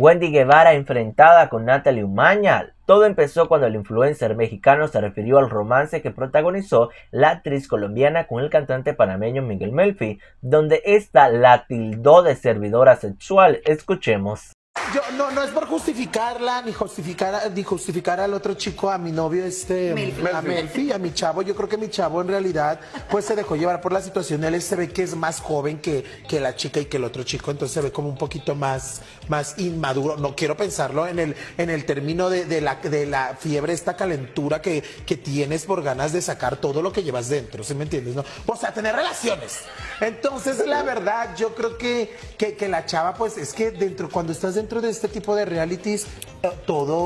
Wendy Guevara enfrentada con Natalie Umaña. Todo empezó cuando el influencer mexicano se refirió al romance que protagonizó la actriz colombiana con el cantante panameño Miguel Melfi, donde esta la tildó de servidora sexual. Escuchemos yo, no, no es por justificarla, ni justificar, justificar al otro chico, a mi novio, este, a Melfi, a mi chavo. Yo creo que mi chavo en realidad, pues se dejó llevar por la situación. Él se ve que es más joven que, que la chica y que el otro chico, entonces se ve como un poquito más, más inmaduro. No quiero pensarlo en el, en el término de, la, de la fiebre, esta calentura que, tienes por ganas de sacar todo lo que llevas dentro, ¿sí me entiendes? No? O sea, tener relaciones. Entonces, la verdad, yo creo que, que, la chava, pues es que dentro, cuando estás dentro de este tipo de realities todo,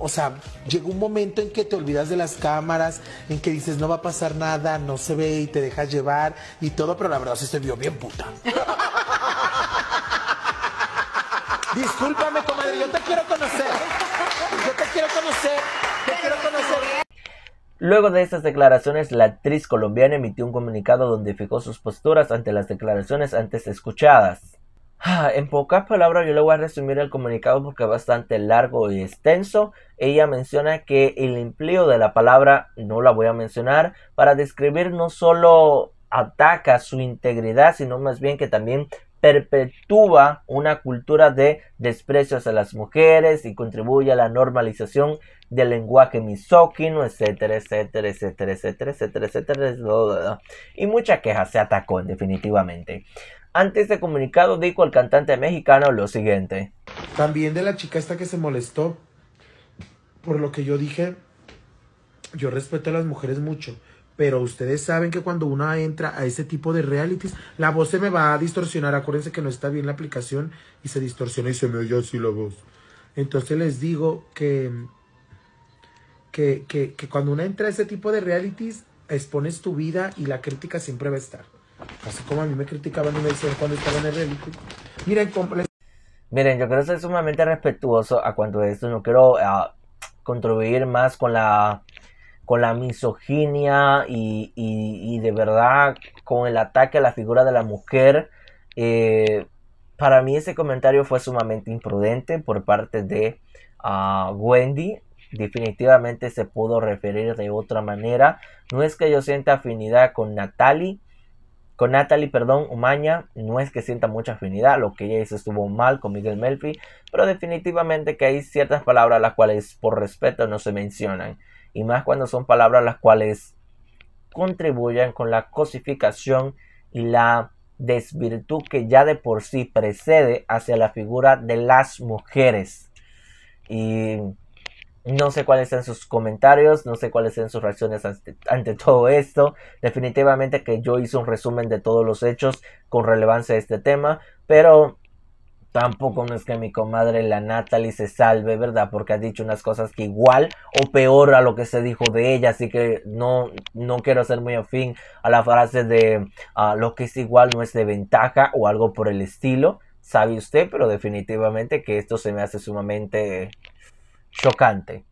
o sea, llega un momento en que te olvidas de las cámaras, en que dices no va a pasar nada, no se ve y te dejas llevar y todo, pero la verdad sí se vio bien puta. Discúlpame, comadre, yo te quiero conocer. Yo te quiero conocer. Te quiero conocer. Luego de estas declaraciones, la actriz colombiana emitió un comunicado donde fijó sus posturas ante las declaraciones antes escuchadas. En pocas palabras, yo le voy a resumir el comunicado porque es bastante largo y extenso. Ella menciona que el empleo de la palabra, no la voy a mencionar, para describir no solo ataca su integridad, sino más bien que también perpetúa una cultura de desprecio hacia las mujeres y contribuye a la normalización del lenguaje misógino, etcétera, etcétera, etcétera, etcétera, etcétera, etcétera, y mucha queja se atacó definitivamente. Antes de comunicado dijo el cantante mexicano lo siguiente. También de la chica esta que se molestó, por lo que yo dije, yo respeto a las mujeres mucho, pero ustedes saben que cuando una entra a ese tipo de realities, la voz se me va a distorsionar. Acuérdense que no está bien la aplicación y se distorsiona y se me oye así la voz. Entonces les digo que, que, cuando una entra a ese tipo de realities, expones tu vida y la crítica siempre va a estar. Así como a mí me criticaban y me decían cuando estaba en Miren, Miren, yo quiero ser sumamente respetuoso a cuanto a esto. No quiero ah, contribuir más con la con la misoginia y, de verdad con el ataque a la figura de la mujer. Eh, para mí ese comentario fue sumamente imprudente por parte de ah, Wendy. Definitivamente se pudo referir de otra manera. No es que yo sienta afinidad con Natalie, con Natalie, perdón, Umaña, no es que sienta mucha afinidad, lo que ella hizo estuvo mal con Miguel Melfi, pero definitivamente que hay ciertas palabras las cuales por respeto no se mencionan, y más cuando son palabras las cuales contribuyen con la cosificación y la desvirtud que ya de por sí precede hacia la figura de las mujeres. Y no sé cuáles sean sus comentarios, no sé cuáles sean sus reacciones ante, todo esto. Definitivamente que yo hice un resumen de todos los hechos con relevancia a este tema, pero tampoco no es que mi comadre la Natalie se salve, ¿verdad? Porque ha dicho unas cosas que igual o peor a lo que se dijo de ella, así que no, no quiero hacer muy afín a la frase de ah, lo que es igual no es de ventaja o algo por el estilo sabe usted, pero definitivamente que esto se me hace sumamente chocante.